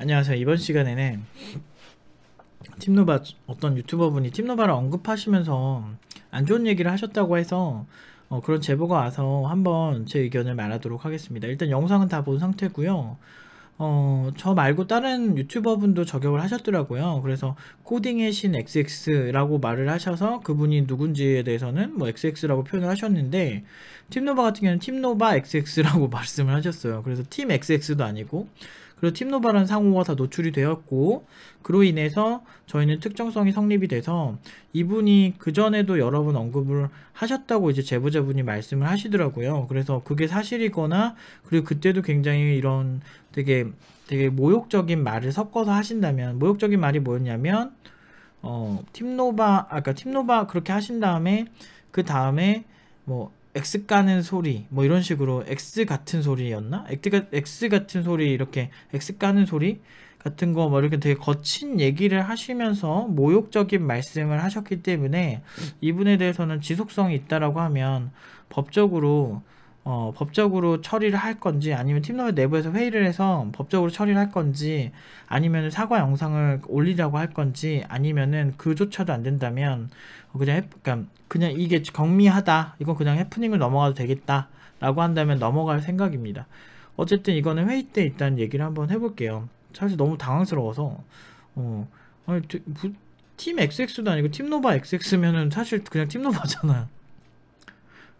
안녕하세요. 이번 시간에는 팀노바 어떤 유튜버분이 팀노바를 언급하시면서 안 좋은 얘기를 하셨다고 해서 어, 그런 제보가 와서 한번 제 의견을 말하도록 하겠습니다. 일단 영상은 다 본 상태고요. 어, 저 말고 다른 유튜버분도 저격을 하셨더라고요. 그래서 코딩의 신 XX라고 말을 하셔서 그분이 누군지에 대해서는 뭐 XX라고 표현을 하셨는데 팀노바 같은 경우는 팀노바 XX라고 말씀을 하셨어요. 그래서 팀 XX도 아니고 그리고 팀노바라는 상호가 다 노출이 되었고 그로 인해서 저희는 특정성이 성립이 돼서 이분이 그전에도 여러 번 언급을 하셨다고 이제 제보자분이 말씀을 하시더라고요. 그래서 그게 사실이거나 그리고 그때도 굉장히 이런 되게 되게 모욕적인 말을 섞어서 하신다면 모욕적인 말이 뭐였냐면 어 팁노바 아까 팀노바 그렇게 하신 다음에 그 다음에 뭐 X 까는 소리 뭐 이런 식으로 X 같은 소리였나? X 같은 소리 이렇게 X 까는 소리 같은 거 뭐 이렇게 되게 거친 얘기를 하시면서 모욕적인 말씀을 하셨기 때문에 이분에 대해서는 지속성이 있다라고 하면 법적으로 어, 법적으로 처리를 할 건지 아니면 팀노의 내부에서 회의를 해서 법적으로 처리를 할 건지 아니면 사과 영상을 올리라고 할 건지 아니면은 그조차도 안 된다면 그냥 그니까 그냥 이게 경미하다 이건 그냥 해프닝을 넘어가도 되겠다라고 한다면 넘어갈 생각입니다. 어쨌든 이거는 회의 때 일단 얘기를 한번 해볼게요. 사실 너무 당황스러워서 어, 아니, 부, 팀 XX도 아니고 팀노바 XX면은 사실 그냥 팀노바잖아요.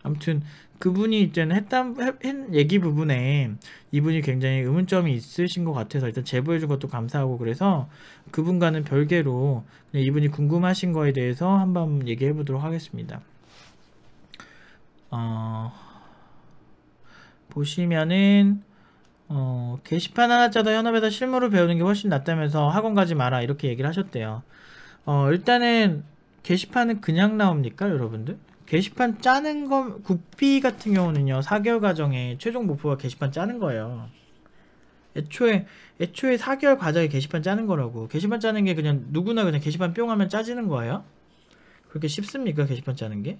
아무튼 그분이 이제 했던 했, 얘기 부분에 이분이 굉장히 의문점이 있으신 것 같아서 일단 제보해 준 것도 감사하고 그래서 그분과는 별개로 이분이 궁금하신 거에 대해서 한번 얘기해 보도록 하겠습니다. 어, 보시면은 어, 게시판 하나 짜다 현업에서 실무를 배우는 게 훨씬 낫다면서 학원 가지 마라 이렇게 얘기를 하셨대요. 어, 일단은 게시판은 그냥 나옵니까 여러분들? 게시판 짜는 거 구피 같은 경우는요 4개월 과정에 최종 목표가 게시판 짜는 거예요 애초에 애초에 4개월 과정에 게시판 짜는 거라고 게시판 짜는 게 그냥 누구나 그냥 게시판 뿅 하면 짜지는 거예요 그렇게 쉽습니까 게시판 짜는 게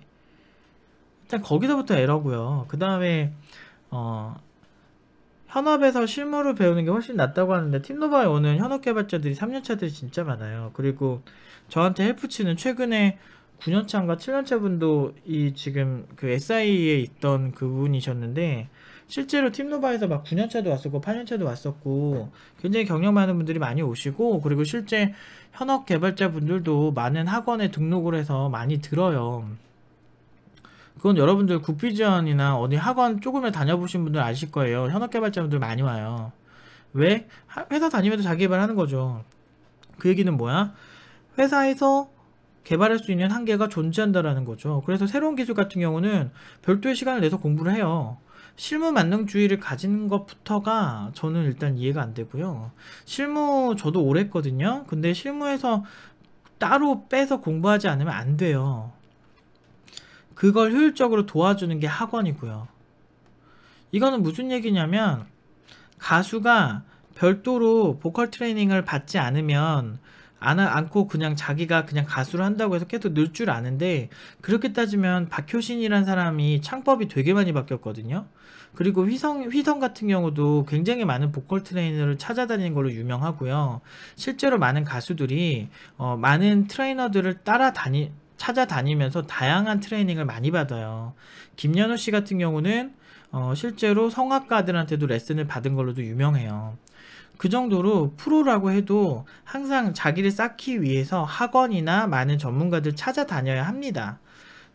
일단 거기서부터 에러고요 그 다음에 어 현업에서 실무를 배우는 게 훨씬 낫다고 하는데 팀노바에 오는 현업 개발자들이 3년차들이 진짜 많아요 그리고 저한테 헬프치는 최근에 9년차인가 7년차 분도 이 지금 그 SI에 있던 그분이셨는데 실제로 팀노바에서 막 9년차도 왔었고 8년차도 왔었고 굉장히 경력 많은 분들이 많이 오시고 그리고 실제 현업 개발자 분들도 많은 학원에 등록을 해서 많이 들어요. 그건 여러분들 국비전이나 어디 학원 조금에 다녀보신 분들 아실 거예요. 현업 개발자분들 많이 와요. 왜? 회사 다니면서 자기 개발하는 거죠. 그 얘기는 뭐야? 회사에서 개발할 수 있는 한계가 존재한다라는 거죠. 그래서 새로운 기술 같은 경우는 별도의 시간을 내서 공부를 해요. 실무 만능주의를 가진 것부터가 저는 일단 이해가 안 되고요. 실무 저도 오래 했거든요. 근데 실무에서 따로 빼서 공부하지 않으면 안 돼요. 그걸 효율적으로 도와주는 게 학원이고요. 이거는 무슨 얘기냐면 가수가 별도로 보컬 트레이닝을 받지 않으면 안, 않고 그냥 자기가 그냥 가수를 한다고 해서 계속 늘 줄 아는데 그렇게 따지면 박효신이란 사람이 창법이 되게 많이 바뀌었거든요. 그리고 휘성, 휘성 같은 경우도 굉장히 많은 보컬 트레이너를 찾아다니는 걸로 유명하고요. 실제로 많은 가수들이 어, 많은 트레이너들을 따라다니 찾아다니면서 다양한 트레이닝을 많이 받아요. 김연우 씨 같은 경우는 어, 실제로 성악가들한테도 레슨을 받은 걸로도 유명해요. 그 정도로 프로라고 해도 항상 자기를 쌓기 위해서 학원이나 많은 전문가들 찾아다녀야 합니다.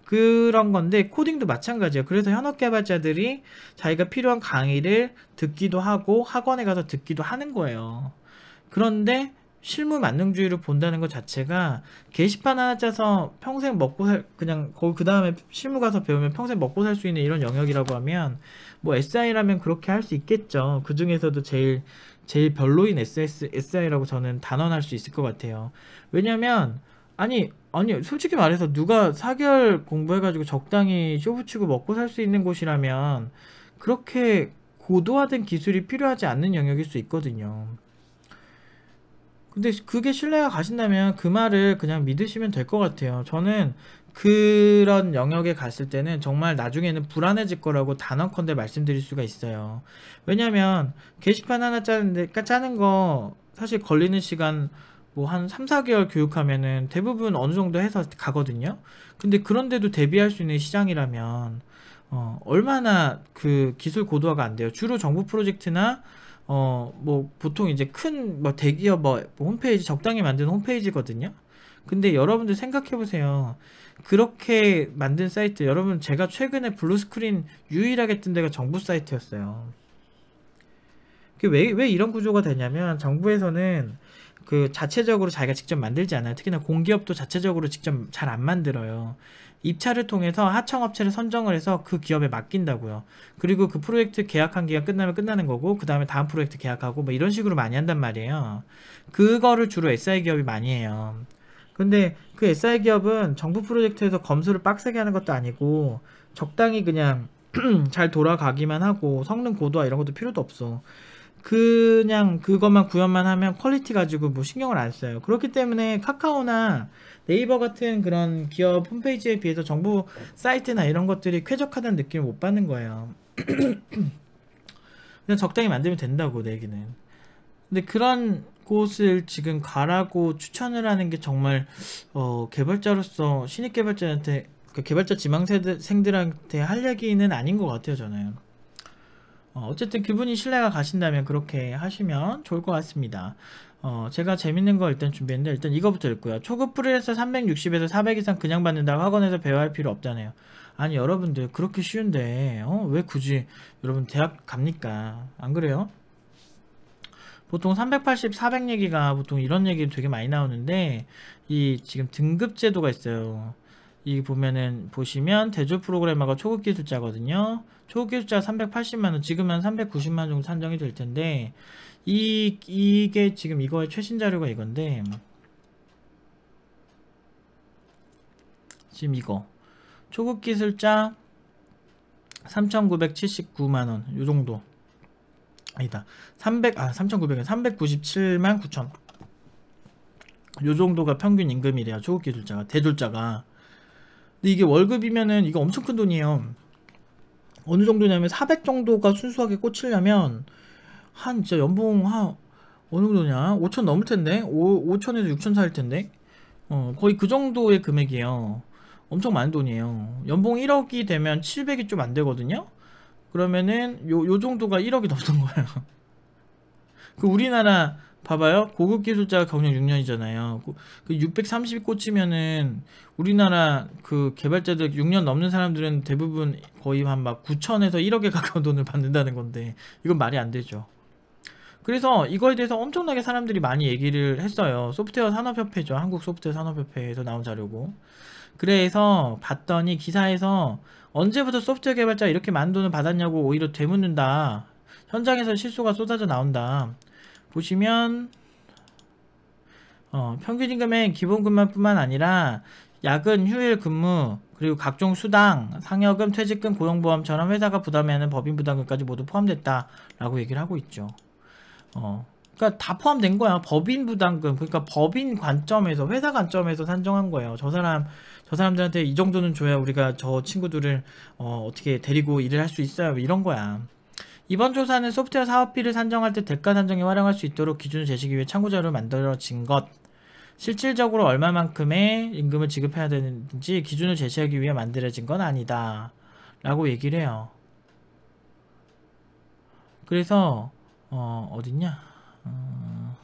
그런 건데 코딩도 마찬가지예요. 그래서 현업 개발자들이 자기가 필요한 강의를 듣기도 하고 학원에 가서 듣기도 하는 거예요. 그런데 실무 만능주의를 본다는 것 자체가 게시판 하나 짜서 평생 먹고 살 그냥 거기 그 다음에 실무 가서 배우면 평생 먹고 살 수 있는 이런 영역이라고 하면 뭐 SI라면 그렇게 할 수 있겠죠. 그 중에서도 제일 제일 별로인 SS, i 라고 저는 단언할 수 있을 것 같아요. 왜냐면 아니 아니 솔직히 말해서 누가 사결 공부해가지고 적당히 쇼부치고 먹고 살 수 있는 곳이라면 그렇게 고도화된 기술이 필요하지 않는 영역일 수 있거든요. 근데 그게 신뢰가 가신다면 그 말을 그냥 믿으시면 될 것 같아요. 저는 그런 영역에 갔을 때는 정말 나중에는 불안해질 거라고 단언컨대 말씀드릴 수가 있어요. 왜냐면 게시판 하나 짜는데 짜는 거 사실 걸리는 시간 뭐 한 3, 4개월 교육하면은 대부분 어느 정도 해서 가거든요. 근데 그런데도 대비할 수 있는 시장이라면 어, 얼마나 그 기술 고도화가 안 돼요. 주로 정부 프로젝트나 어, 뭐 보통 이제 큰 뭐 대기업 뭐, 뭐 홈페이지 적당히 만드는 홈페이지거든요. 근데 여러분들 생각해보세요. 그렇게 만든 사이트, 여러분 제가 최근에 블루스크린 유일하게 뜬 데가 정부 사이트였어요. 왜, 왜 이런 구조가 되냐면 정부에서는 그 자체적으로 자기가 직접 만들지 않아요. 특히나 공기업도 자체적으로 직접 잘 안 만들어요. 입찰을 통해서 하청업체를 선정을 해서 그 기업에 맡긴다고요. 그리고 그 프로젝트 계약한 기간 끝나면 끝나는 거고 그 다음에 다음 프로젝트 계약하고 뭐 이런 식으로 많이 한단 말이에요. 그거를 주로 SI 기업이 많이 해요. 근데 그 SI 기업은 정부 프로젝트에서 검수를 빡세게 하는 것도 아니고 적당히 그냥 잘 돌아가기만 하고 성능 고도화 이런 것도 필요도 없어. 그냥 그것만 구현만 하면 퀄리티 가지고 뭐 신경을 안 써요. 그렇기 때문에 카카오나 네이버 같은 그런 기업 홈페이지에 비해서 정부 사이트나 이런 것들이 쾌적하다는 느낌을 못 받는 거예요. 그냥 적당히 만들면 된다고 내 얘기는. 근데 그런 곳을 지금 가라고 추천을 하는 게 정말 어, 개발자로서 신입 개발자한테 그 개발자 지망생들한테 할 얘기는 아닌 것 같아요 저는 어, 어쨌든 그분이 신뢰가 가신다면 그렇게 하시면 좋을 것 같습니다 어, 제가 재밌는 거 일단 준비했는데 일단 이거부터 읽고요 초급 프리랜서 360에서 400 이상 그냥 받는다고 학원에서 배워야 할 필요 없잖아요 아니 여러분들 그렇게 쉬운데 어? 왜 굳이 여러분 대학 갑니까 안 그래요? 보통 380, 400 얘기가 보통 이런 얘기 되게 많이 나오는데 이 지금 등급 제도가 있어요. 이 보면은 보시면 대조 프로그래머가 초급 기술자거든요. 초급 기술자 380만 원, 지금은 390만 원 정도 산정이 될 텐데 이 이게 지금 이거의 최신 자료가 이건데 지금 이거 초급 기술자 3,979만 원, 요 정도. 아니다 300아 3,900원 397만 9천 요 정도가 평균 임금이래요 초급 기술자가 대졸자가 근데 이게 월급이면은 이거 엄청 큰 돈이에요 어느 정도냐면 400 정도가 순수하게 꽂히려면 한 진짜 연봉 한 어느 정도냐 5천 넘을 텐데 5, 5천에서 6천 사일 텐데 어 거의 그 정도의 금액이에요 엄청 많은 돈이에요 연봉 1억이 되면 700이 좀 안 되거든요 그러면은 요, 요 정도가 1억이 넘는 거예요 그 우리나라 봐봐요 고급 기술자 경력 6년이잖아요 그 630이 꽂히면은 우리나라 그 개발자들 6년 넘는 사람들은 대부분 거의 한 막 9천에서 1억에 가까운 돈을 받는다는 건데 이건 말이 안 되죠 그래서 이거에 대해서 엄청나게 사람들이 많이 얘기를 했어요 소프트웨어 산업협회죠 한국 소프트웨어 산업협회에서 나온 자료고 그래서 봤더니 기사에서 언제부터 소프트웨어 개발자 이렇게 만 돈을 받았냐고 오히려 되묻는다. 현장에서 실수가 쏟아져 나온다. 보시면 어, 평균 임금엔 기본금만뿐만 아니라 야근, 휴일 근무, 그리고 각종 수당, 상여금, 퇴직금, 고용보험처럼 회사가 부담해야 하는 법인 부담금까지 모두 포함됐다라고 얘기를 하고 있죠. 어, 그러니까 다 포함된 거야. 법인 부담금. 그러니까 법인 관점에서 회사 관점에서 산정한 거예요. 저 사람 저 사람들한테 이 정도는 줘야 우리가 저 친구들을 어, 떻게 데리고 일을 할 수 있어요. 이런 거야. 이번 조사는 소프트웨어 사업비를 산정할 때 대가 산정에 활용할 수 있도록 기준을 제시하기 위해 참고자료로 만들어진 것. 실질적으로 얼마만큼의 임금을 지급해야 되는지 기준을 제시하기 위해 만들어진 건 아니다. 라고 얘기를 해요. 그래서 어, 어딨냐? 어,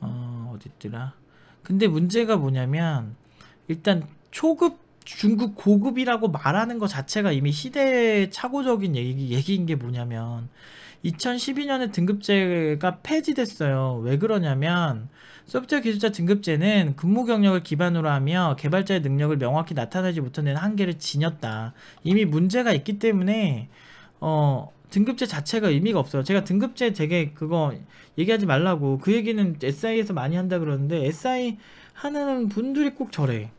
어 어딨더라? 근데 문제가 뭐냐면 일단 초급 중국 고급이라고 말하는 것 자체가 이미 시대의 착오적인 얘기, 얘기인 게 뭐냐면 2012년에 등급제가 폐지됐어요. 왜 그러냐면 소프트웨어 기술자 등급제는 근무 경력을 기반으로 하며 개발자의 능력을 명확히 나타내지 못하는 한계를 지녔다. 이미 문제가 있기 때문에 어 등급제 자체가 의미가 없어요. 제가 등급제 되게 그거 얘기하지 말라고 그 얘기는 SI에서 많이 한다 그러는데 SI 하는 분들이 꼭 저래.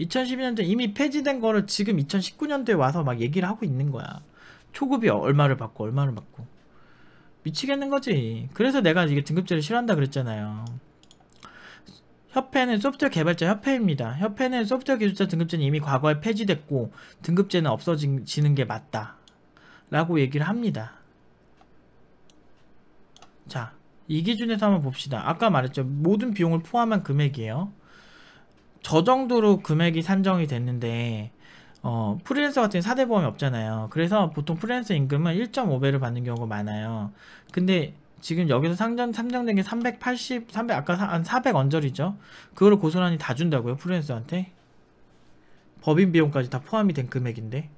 2012년도 이미 폐지된 거를 지금 2019년도에 와서 막 얘기를 하고 있는 거야. 초급이 얼마를 받고 얼마를 받고 미치겠는 거지. 그래서 내가 이게 등급제를 싫어한다 그랬잖아요. 협회는 소프트웨어 개발자 협회입니다. 협회는 소프트웨어 기술자 등급제는 이미 과거에 폐지됐고 등급제는 없어지는 게 맞다. 라고 얘기를 합니다. 자, 이 기준에서 한번 봅시다. 아까 말했죠. 모든 비용을 포함한 금액이에요. 저 정도로 금액이 산정이 됐는데 어, 프리랜서 같은 사대 보험이 없잖아요. 그래서 보통 프리랜서 임금은 1.5배를 받는 경우가 많아요. 근데 지금 여기서 상정, 산정된 게 380, 300, 아까 한 400 언저리죠? 그거를 고스란히 다 준다고요, 프리랜서한테? 법인 비용까지 다 포함이 된 금액인데?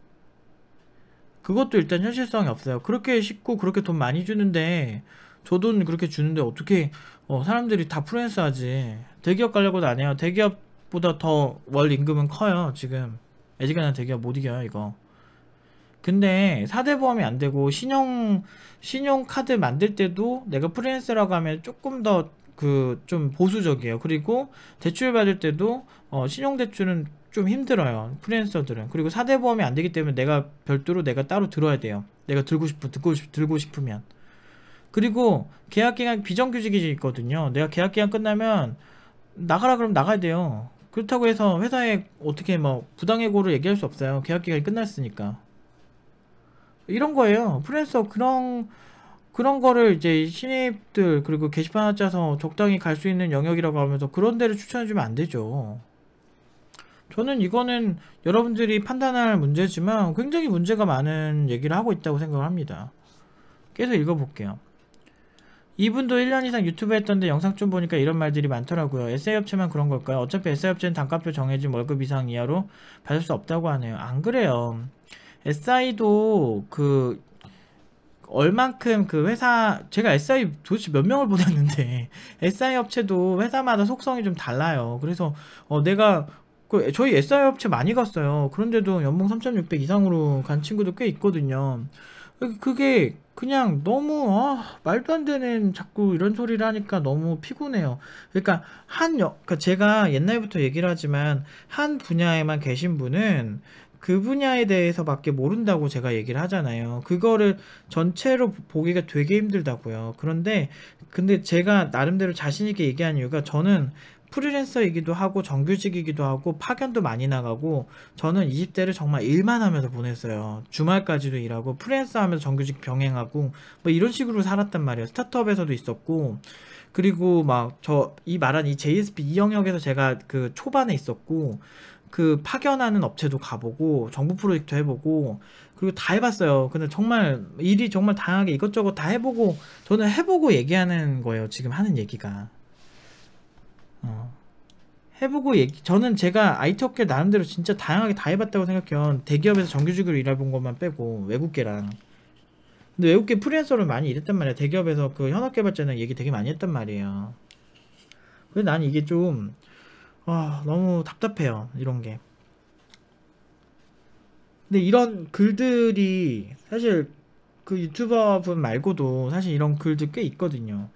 그것도 일단 현실성이 없어요. 그렇게 쉽고 그렇게 돈 많이 주는데 저 돈 그렇게 주는데 어떻게 어, 사람들이 다 프리랜서 하지. 대기업 가려고도 안 해요. 대기업보다 더 월 임금은 커요. 지금 에지가한 대기업 못 이겨요 이거. 근데 4대 보험이 안 되고 신용 신용 카드 만들 때도 내가 프리랜서라고 하면 조금 더 그좀 보수적이에요. 그리고 대출 받을 때도 어, 신용 대출은 좀 힘들어요. 프리랜서들은. 그리고 4대 보험이 안 되기 때문에 내가 별도로 내가 따로 들어야 돼요. 내가 들고 싶으 듣고 싶 들고 싶으면. 그리고 계약 기간 비정규직이 있거든요. 내가 계약 기간 끝나면 나가라 그럼 나가야 돼요. 그렇다고 해서 회사에 어떻게 뭐 부당해고를 얘기할 수 없어요. 계약 기간이 끝났으니까. 이런 거예요. 프리랜서 그런 그런 거를 이제 신입들 그리고 게시판 짜서 적당히 갈 수 있는 영역이라고 하면서 그런 데를 추천해 주면 안 되죠. 저는 이거는 여러분들이 판단할 문제지만 굉장히 문제가 많은 얘기를 하고 있다고 생각을 합니다. 계속 읽어볼게요. 이분도 1년 이상 유튜브 했던데 영상 좀 보니까 이런 말들이 많더라고요. s 세 업체만 그런 걸까요? 어차피 s 세 업체는 단가표 정해진 월급 이상 이하로 받을 수 없다고 하네요. 안 그래요. SI도 그 얼만큼 그 회사 제가 SI 도대체 몇 명을 보냈는데 SI 업체도 회사마다 속성이 좀 달라요. 그래서 어 내가 그 저희 SI 업체 많이 갔어요. 그런데도 연봉 3,600 이상으로 간 친구도 꽤 있거든요. 그게 그냥 너무 아, 말도 안 되는 자꾸 이런 소리를 하니까 너무 피곤해요. 그러니까 한 여, 그러니까 제가 옛날부터 얘기를 하지만 한 분야에만 계신 분은 그 분야에 대해서밖에 모른다고 제가 얘기를 하잖아요. 그거를 전체로 보기가 되게 힘들다고요. 그런데 근데 제가 나름대로 자신 있게 얘기한 이유가 저는 프리랜서이기도 하고 정규직이기도 하고 파견도 많이 나가고 저는 20대를 정말 일만 하면서 보냈어요. 주말까지도 일하고 프리랜서 하면서 정규직 병행하고 뭐 이런 식으로 살았단 말이에요. 스타트업에서도 있었고 그리고 막 저 이 말한 이 JSP 이 영역에서 제가 그 초반에 있었고 그 파견하는 업체도 가보고 정부 프로젝트 해보고 그리고 다 해봤어요. 근데 정말 일이 정말 다양하게 이것저것 다 해보고 저는 해보고 얘기하는 거예요. 지금 하는 얘기가 어. 해보고 얘기 저는 제가 IT 업계 나름대로 진짜 다양하게 다 해봤다고 생각해요. 대기업에서 정규직으로 일해본 것만 빼고 외국계랑 근데 외국계 프리랜서로 많이 일했단 말이에요 대기업에서 그 현업 개발자는 얘기 되게 많이 했단 말이에요. 근데 난 이게 좀아 너무 답답해요 이런 게 근데 이런 글들이 사실 그 유튜버 분 말고도 사실 이런 글들 꽤 있거든요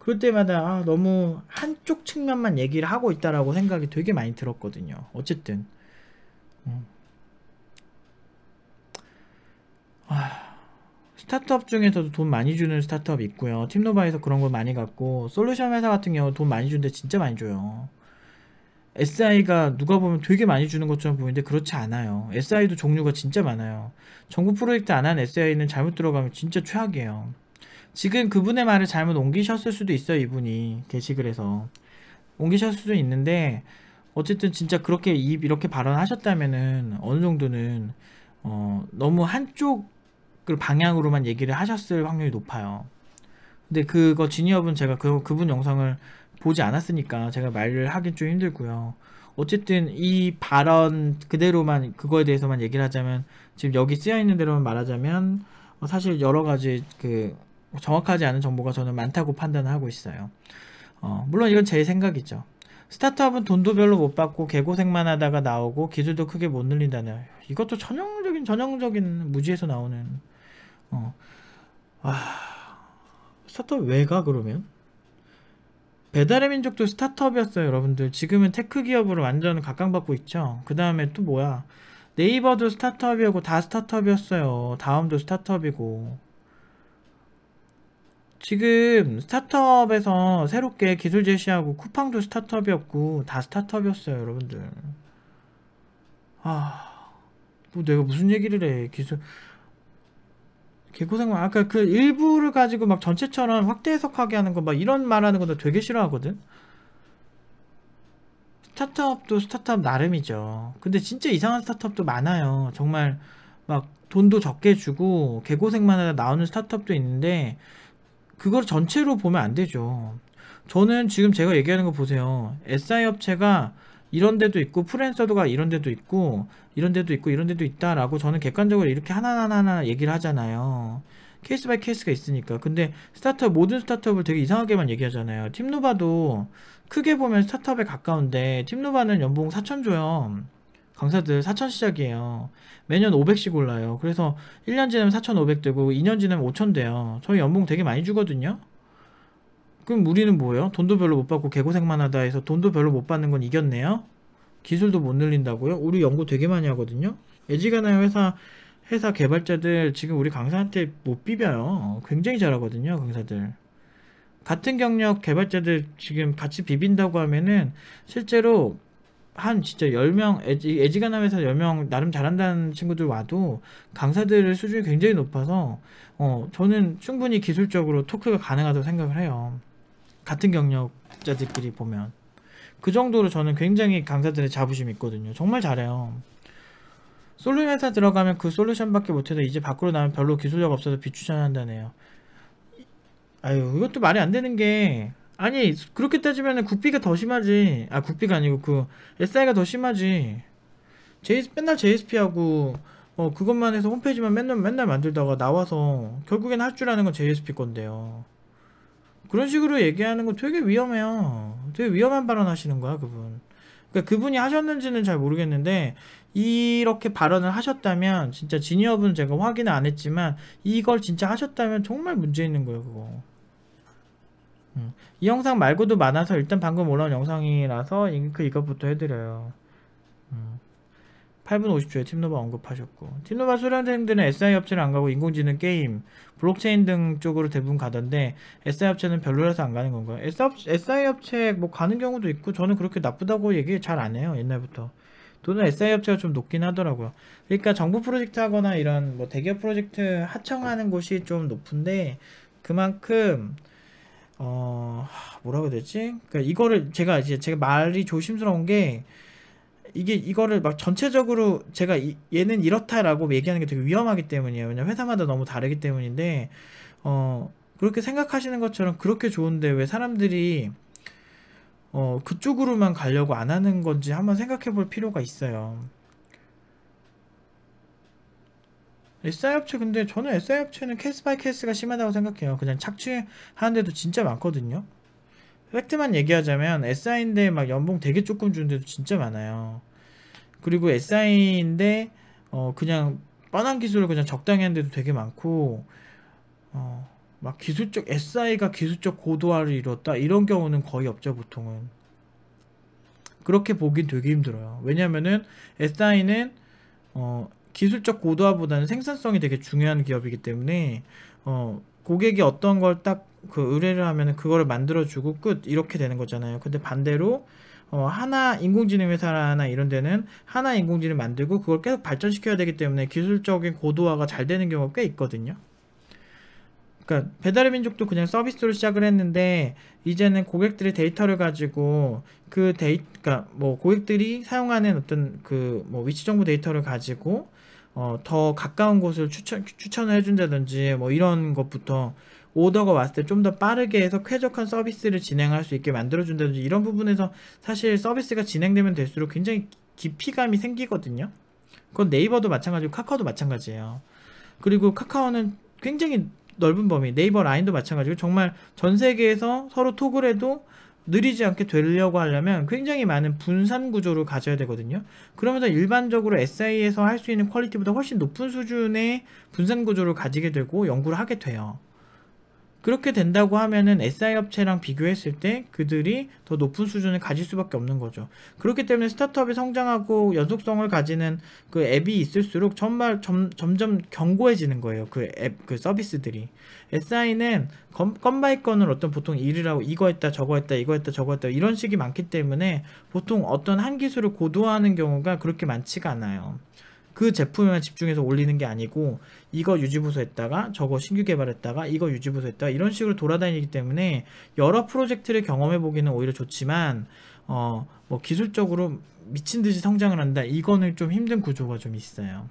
그럴 때마다 아, 너무 한쪽 측면만 얘기를 하고 있다라고 생각이 되게 많이 들었거든요 어쨌든 어. 아, 스타트업 중에서도 돈 많이 주는 스타트업 있고요 팀노바에서 그런 걸 많이 갖고 솔루션 회사 같은 경우 돈 많이 주는데 진짜 많이 줘요 SI가 누가 보면 되게 많이 주는 것처럼 보이는데 그렇지 않아요. SI도 종류가 진짜 많아요. 정부 프로젝트 안 한 SI는 잘못 들어가면 진짜 최악이에요. 지금 그분의 말을 잘못 옮기셨을 수도 있어요. 이분이 게시글에서 옮기셨을 수도 있는데 어쨌든 진짜 그렇게 입 이렇게 발언하셨다면은 어느 정도는 어 너무 한쪽 을 방향으로만 얘기를 하셨을 확률이 높아요. 근데 그거 진이업은 제가 그, 그분 영상을 보지 않았으니까 제가 말을 하긴 좀 힘들고요. 어쨌든 이 발언 그대로만 그거에 대해서만 얘기를 하자면 지금 여기 쓰여 있는 대로만 말하자면 어, 사실 여러 가지 그 정확하지 않은 정보가 저는 많다고 판단하고 을 있어요. 어, 물론 이건 제 생각이죠. 스타트업은 돈도 별로 못 받고 개고생만 하다가 나오고 기술도 크게 못늘린다네요 이것도 전형적인 전형적인 무지에서 나오는 어. 아, 스타트업 왜가 그러면? 배달의 민족도 스타트업이었어요 여러분들 지금은 테크 기업으로 완전 각광받고 있죠 그 다음에 또 뭐야 네이버도 스타트업이었고 다 스타트업이었어요 다음도 스타트업이고 지금 스타트업에서 새롭게 기술 제시하고 쿠팡도 스타트업이었고 다 스타트업이었어요 여러분들 아뭐 내가 무슨 얘기를 해 기술 개고생만 아까 그러니까 그 일부를 가지고 막 전체처럼 확대 해석하게 하는 거 막 이런 말하는 것도 되게 싫어하거든. 스타트업도 스타트업 나름이죠. 근데 진짜 이상한 스타트업도 많아요. 정말 막 돈도 적게 주고 개고생만 하다 나오는 스타트업도 있는데 그걸 전체로 보면 안 되죠. 저는 지금 제가 얘기하는 거 보세요. SI 업체가 이런 데도 있고 프랜서드가 이런 데도 있고 이런 데도 있고 이런 데도 있다라고 저는 객관적으로 이렇게 하나하나 얘기를 하잖아요. 케이스 바이 케이스가 있으니까. 근데 스타트업 모든 스타트업을 되게 이상하게만 얘기하잖아요. 팀노바도 크게 보면 스타트업에 가까운데 팀노바는 연봉 4천 줘요. 강사들 4천 시작이에요. 매년 500씩 올라요. 그래서 1년 지나면 4,500 되고 2년 지나면 5천 돼요. 저희 연봉 되게 많이 주거든요. 그럼 우리는 뭐예요? 돈도 별로 못 받고 개고생만 하다 해서 돈도 별로 못 받는 건 이겼네요? 기술도 못 늘린다고요? 우리 연구 되게 많이 하거든요? 애지가나 회사, 회사 개발자들 지금 우리 강사한테 못 비벼요. 굉장히 잘하거든요, 강사들. 같은 경력 개발자들 지금 같이 비빈다고 하면은 실제로 한 진짜 10명, 애지, 가나 회사 10명 나름 잘한다는 친구들 와도 강사들 의 수준이 굉장히 높아서 어, 저는 충분히 기술적으로 토크가 가능하다고 생각을 해요. 같은 경력자들끼리 보면 그 정도로 저는 굉장히 강사들의 자부심이 있거든요. 정말 잘해요. 솔루션 회사 들어가면 그 솔루션밖에 못해서 이제 밖으로 나면 별로 기술력 없어서 비추천한다네요. 아유 이것도 말이 안 되는 게 아니 그렇게 따지면 국비가 더 심하지 아 국비가 아니고 그 SI가 더 심하지 JS, 맨날 JSP하고 어 그것만 해서 홈페이지만 맨날 맨날 만들다가 나와서 결국엔 할 줄 아는 건 JSP 건데요 그런 식으로 얘기하는 거 되게 위험해요. 되게 위험한 발언 하시는 거야, 그분. 그러니까 그분이 하셨는지는 잘 모르겠는데 이렇게 발언을 하셨다면 진짜 진이업은 제가 확인을 안 했지만 이걸 진짜 하셨다면 정말 문제 있는 거예요, 그거. 음. 이 영상 말고도 많아서 일단 방금 올라온 영상이라서 잉크 이것부터 해드려요. 음. 8분 50초에 팀노바 언급하셨고 팀노바 수련생들은 SI 업체를 안 가고 인공지능 게임, 블록체인 등 쪽으로 대부분 가던데 SI 업체는 별로라서 안 가는 건가요? SI 업체 뭐 가는 경우도 있고 저는 그렇게 나쁘다고 얘기 잘안 해요 옛날부터 돈은 SI 업체가 좀 높긴 하더라고요 그러니까 정부 프로젝트 하거나 이런 뭐 대기업 프로젝트 하청하는 곳이 좀 높은데 그만큼 어 뭐라고 해야 되지? 그러니까 이거를 제가 이제 제가 말이 조심스러운 게 이게 이거를 막 전체적으로 제가 이, 얘는 이렇다라고 얘기하는 게 되게 위험하기 때문이에요. 왜냐면 회사마다 너무 다르기 때문인데 어 그렇게 생각하시는 것처럼 그렇게 좋은데 왜 사람들이 어 그쪽으로만 가려고 안 하는 건지 한번 생각해 볼 필요가 있어요. SI 업체 근데 저는 SI 업체는 케이스 바이 케이스가 심하다고 생각해요. 그냥 착취하는데도 진짜 많거든요. 팩트만 얘기하자면 SI인데 막 연봉 되게 조금 주는데도 진짜 많아요. 그리고 SI인데 어 그냥 뻔한 기술을 그냥 적당히 하는데도 되게 많고 어막 기술적 SI가 기술적 고도화를 이뤘다 이런 경우는 거의 없죠 보통은 그렇게 보긴 되게 힘들어요. 왜냐면은 SI는 어 기술적 고도화보다는 생산성이 되게 중요한 기업이기 때문에 어 고객이 어떤 걸딱 그 의뢰를 하면 그거를 만들어주고 끝 이렇게 되는 거잖아요. 근데 반대로 어, 하나 인공지능 회사나 이런 데는 하나 인공지능 만들고 그걸 계속 발전시켜야 되기 때문에 기술적인 고도화가 잘 되는 경우가 꽤 있거든요. 그러니까 배달의 민족도 그냥 서비스로 시작을 했는데 이제는 고객들의 데이터를 가지고 그 데이 그러니까 뭐 고객들이 사용하는 어떤 그 뭐 위치 정보 데이터를 가지고 어, 더 가까운 곳을 추천 추천을 해준다든지 뭐 이런 것부터 오더가 왔을 때 좀 더 빠르게 해서 쾌적한 서비스를 진행할 수 있게 만들어준다든지 이런 부분에서 사실 서비스가 진행되면 될수록 굉장히 깊이감이 생기거든요. 그건 네이버도 마찬가지고 카카오도 마찬가지예요. 그리고 카카오는 굉장히 넓은 범위, 네이버 라인도 마찬가지고 정말 전 세계에서 서로 톡을 해도 느리지 않게 되려고 하려면 굉장히 많은 분산 구조를 가져야 되거든요. 그러면서 일반적으로 SI에서 할 수 있는 퀄리티보다 훨씬 높은 수준의 분산 구조를 가지게 되고 연구를 하게 돼요. 그렇게 된다고 하면은 SI 업체랑 비교했을 때 그들이 더 높은 수준을 가질 수밖에 없는 거죠. 그렇기 때문에 스타트업이 성장하고 연속성을 가지는 그 앱이 있을수록 정말 점, 점점 견고해지는 거예요. 그 앱, 그 서비스들이. SI는 건, 바이 건을 어떤 보통 일을 하고 이거 했다, 저거 했다, 이거 했다, 저거 했다 이런 식이 많기 때문에 보통 어떤 한 기술을 고도화하는 경우가 그렇게 많지가 않아요. 그 제품에만 집중해서 올리는 게 아니고 이거 유지부서했다가 저거 신규 개발했다가 이거 유지부서했다가 이런 식으로 돌아다니기 때문에 여러 프로젝트를 경험해 보기는 오히려 좋지만 어 뭐 기술적으로 미친 듯이 성장을 한다 이거는 좀 힘든 구조가 좀 있어요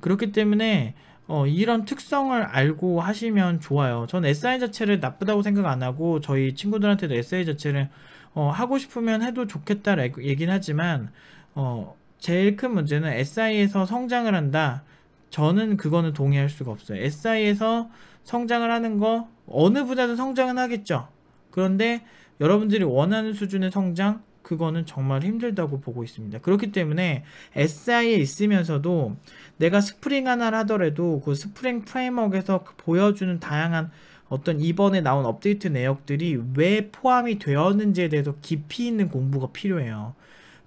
그렇기 때문에 어, 이런 특성을 알고 하시면 좋아요. 전 SI 자체를 나쁘다고 생각 안 하고 저희 친구들한테도 SI 자체를 어, 하고 싶으면 해도 좋겠다 얘긴 하지만 어, 제일 큰 문제는 SI에서 성장을 한다. 저는 그거는 동의할 수가 없어요. SI에서 성장을 하는 거 어느 분야도 성장은 하겠죠. 그런데 여러분들이 원하는 수준의 성장 그거는 정말 힘들다고 보고 있습니다. 그렇기 때문에 SI에 있으면서도 내가 스프링 하나를 하더라도 그 스프링 프레임워크에서 보여주는 다양한 어떤 이번에 나온 업데이트 내역들이 왜 포함이 되었는지에 대해서 깊이 있는 공부가 필요해요.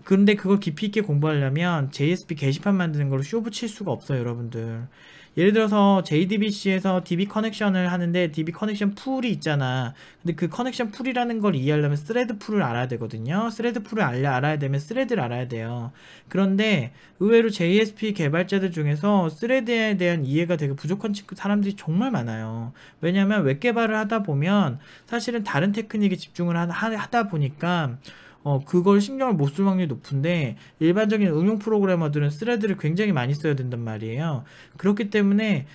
근데 그걸 깊이 있게 공부하려면 JSP 게시판 만드는 걸로 쇼부 칠 수가 없어요 여러분들 예를 들어서 JDBC에서 DB 커넥션을 하는데 DB 커넥션 풀이 있잖아. 근데 그 커넥션 풀이라는 걸 이해하려면 스레드 풀을 알아야 되거든요. 스레드 풀을 알려 알아야 되면 스레드를 알아야 돼요. 그런데 의외로 JSP 개발자들 중에서 스레드에 대한 이해가 되게 부족한 사람들이 정말 많아요. 왜냐하면 웹 개발을 하다 보면 사실은 다른 테크닉에 집중을 하다 보니까 어, 그걸 신경을 못 쓸 확률이 높은데 일반적인 응용 프로그래머들은 스레드를 굉장히 많이 써야 된단 말이에요. 그렇기 때문에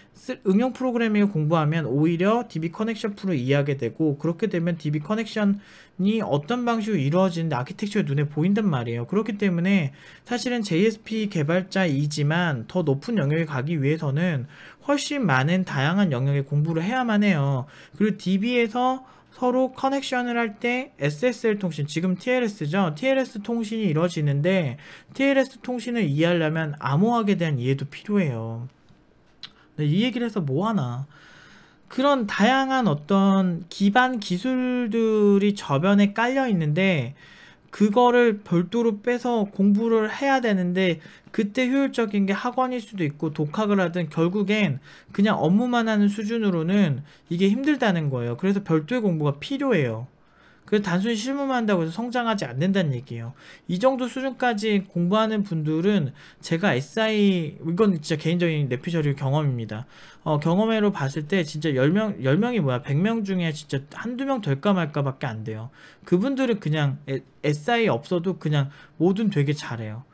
응용 프로그래밍을 공부하면 오히려 DB 커넥션 풀로 이해하게 되고 그렇게 되면 DB 커넥션이 어떤 방식으로 이루어지는데 아키텍처의 눈에 보인단 말이에요. 그렇기 때문에 사실은 JSP 개발자이지만 더 높은 영역에 가기 위해서는 훨씬 많은 다양한 영역의 공부를 해야만 해요. 그리고 DB에서 서로 커넥션을 할 때 SSL 통신, 지금 TLS죠. TLS 통신이 이루어지는데 TLS 통신을 이해하려면 암호학에 대한 이해도 필요해요. 이 얘기를 해서 뭐하나. 그런 다양한 어떤 기반 기술들이 저변에 깔려 있는데 그거를 별도로 빼서 공부를 해야 되는데 그때 효율적인 게 학원일 수도 있고 독학을 하든 결국엔 그냥 업무만 하는 수준으로는 이게 힘들다는 거예요. 그래서 별도의 공부가 필요해요. 그 단순히 실무만한다고 해서 성장하지 않는다는 얘기예요. 이 정도 수준까지 공부하는 분들은 제가 SI 이건 진짜 개인적인 내피셜의 경험입니다. 어, 경험외로 봤을 때 진짜 10명 10명이 뭐야 100명 중에 진짜 한두 명 될까 말까 밖에 안 돼요. 그분들은 그냥 SI 없어도 그냥 뭐든 되게 잘해요.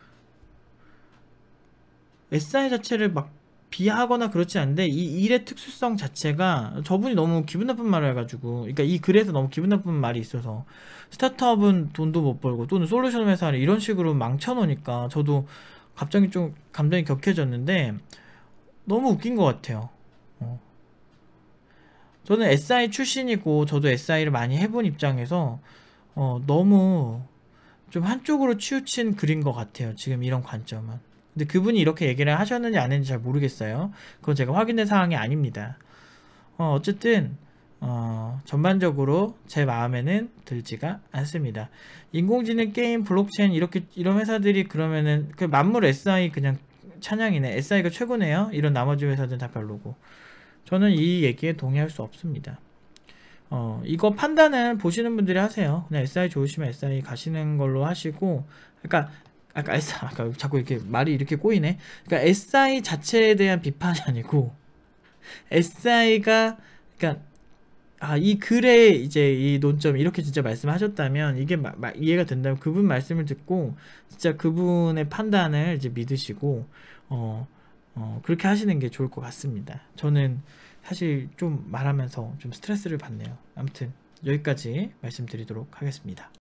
SI 자체를 막 비하하거나 그렇지 않은데 이 일의 특수성 자체가 저분이 너무 기분 나쁜 말을 해가지고 그러니까 이 글에서 너무 기분 나쁜 말이 있어서 스타트업은 돈도 못 벌고 또는 솔루션 회사를 이런 식으로 망쳐놓으니까 저도 갑자기 좀 감정이 격해졌는데 너무 웃긴 것 같아요 어. 저는 SI 출신이고 저도 SI를 많이 해본 입장에서 어, 너무 좀 한쪽으로 치우친 글인 것 같아요 지금 이런 관점은 근데 그분이 이렇게 얘기를 하셨는지 안 했는지 잘 모르겠어요. 그건 제가 확인된 사항이 아닙니다. 어, 어쨌든 어, 전반적으로 제 마음에는 들지가 않습니다. 인공지능 게임, 블록체인 이렇게 이런 회사들이 그러면은 그 만물 SI 그냥 찬양이네. SI가 최고네요. 이런 나머지 회사들은 다 별로고. 저는 이 얘기에 동의할 수 없습니다. 어, 이거 판단은 보시는 분들이 하세요. 그냥 SI 좋으시면 SI 가시는 걸로 하시고, 그러니까 아까 S 아까 자꾸 이렇게 말이 이렇게 꼬이네. 그러니까 SI 자체에 대한 비판이 아니고 SI가 그러니까 아, 이 글에 이제 이 논점 이렇게 진짜 말씀하셨다면 이게 마, 마, 이해가 된다면 그분 말씀을 듣고 진짜 그분의 판단을 이제 믿으시고 어, 어, 그렇게 하시는 게 좋을 것 같습니다. 저는 사실 좀 말하면서 좀 스트레스를 받네요. 아무튼 여기까지 말씀드리도록 하겠습니다.